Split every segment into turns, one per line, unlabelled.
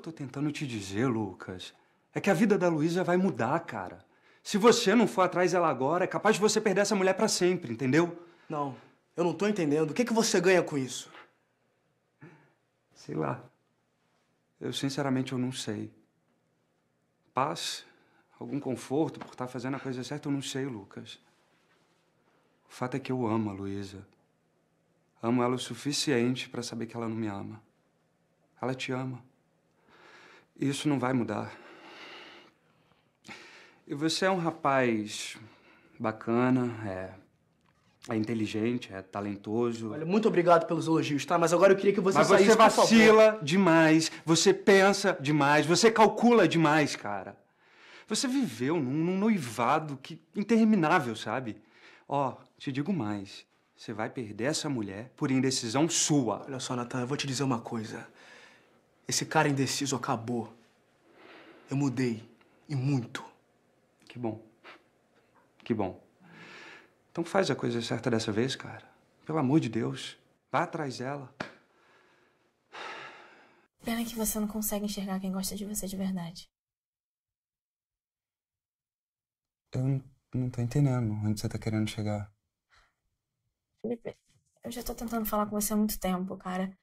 que eu tô tentando te dizer, Lucas, é que a vida da Luísa vai mudar, cara. Se você não for atrás dela agora, é capaz de você perder essa mulher para sempre, entendeu? Não, eu não tô entendendo. O que, é que você ganha com isso? Sei lá. Eu, sinceramente, eu não sei. Paz, algum conforto por estar tá fazendo a coisa certa, eu não sei, Lucas. O fato é que eu amo a Luísa. Amo ela o suficiente para saber que ela não me ama. Ela te ama. Isso não vai mudar. E você é um rapaz bacana, é, é inteligente, é talentoso. Olha, muito obrigado pelos elogios, tá? Mas agora eu queria que você Mas saísse, você vacila demais, você pensa demais, você calcula demais, cara. Você viveu num, num noivado que interminável, sabe? Ó, oh, te digo mais. Você vai perder essa mulher por indecisão sua. Olha só, Natan, eu vou te dizer uma coisa. Esse cara indeciso acabou. Eu mudei. E muito. Que bom. Que bom. Então faz a coisa certa dessa vez, cara. Pelo amor de Deus. Vá atrás dela. Pena que você não consegue enxergar quem gosta de você de verdade. Eu não tô entendendo onde você tá querendo chegar. Felipe, Eu já tô tentando falar com você há muito tempo, cara.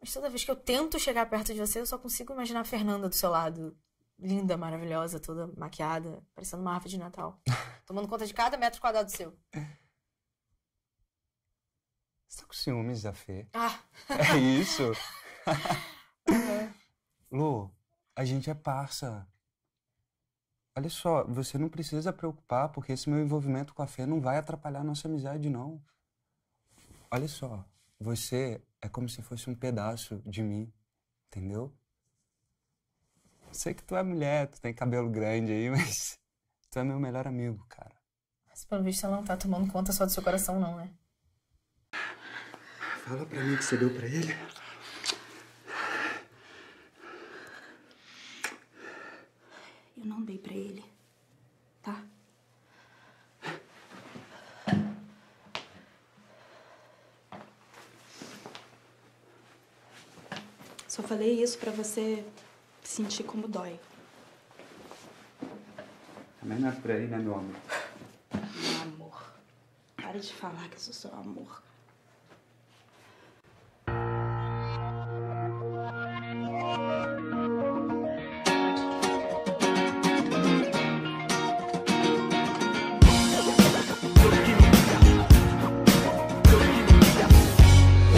Mas toda vez que eu tento chegar perto de você, eu só consigo imaginar a Fernanda do seu lado. Linda, maravilhosa, toda maquiada, parecendo uma árvore de Natal. tomando conta de cada metro quadrado seu. Você tá com ciúmes da Fê? Ah! É isso? é. Lu, a gente é parça. Olha só, você não precisa preocupar, porque esse meu envolvimento com a Fê não vai atrapalhar nossa amizade, não. Olha só, você é como se fosse um pedaço de mim, entendeu? Sei que tu é mulher, tu tem cabelo grande aí, mas tu é meu melhor amigo, cara. Mas pelo visto ela não tá tomando conta só do seu coração, não, né? Fala pra mim que você deu pra ele. Eu não dei pra ele. Só falei isso para você sentir como dói. Também não é por aí, né, meu amor? Meu amor. Para de falar que eu sou seu amor.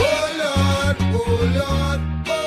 Oh Lord, oh Lord.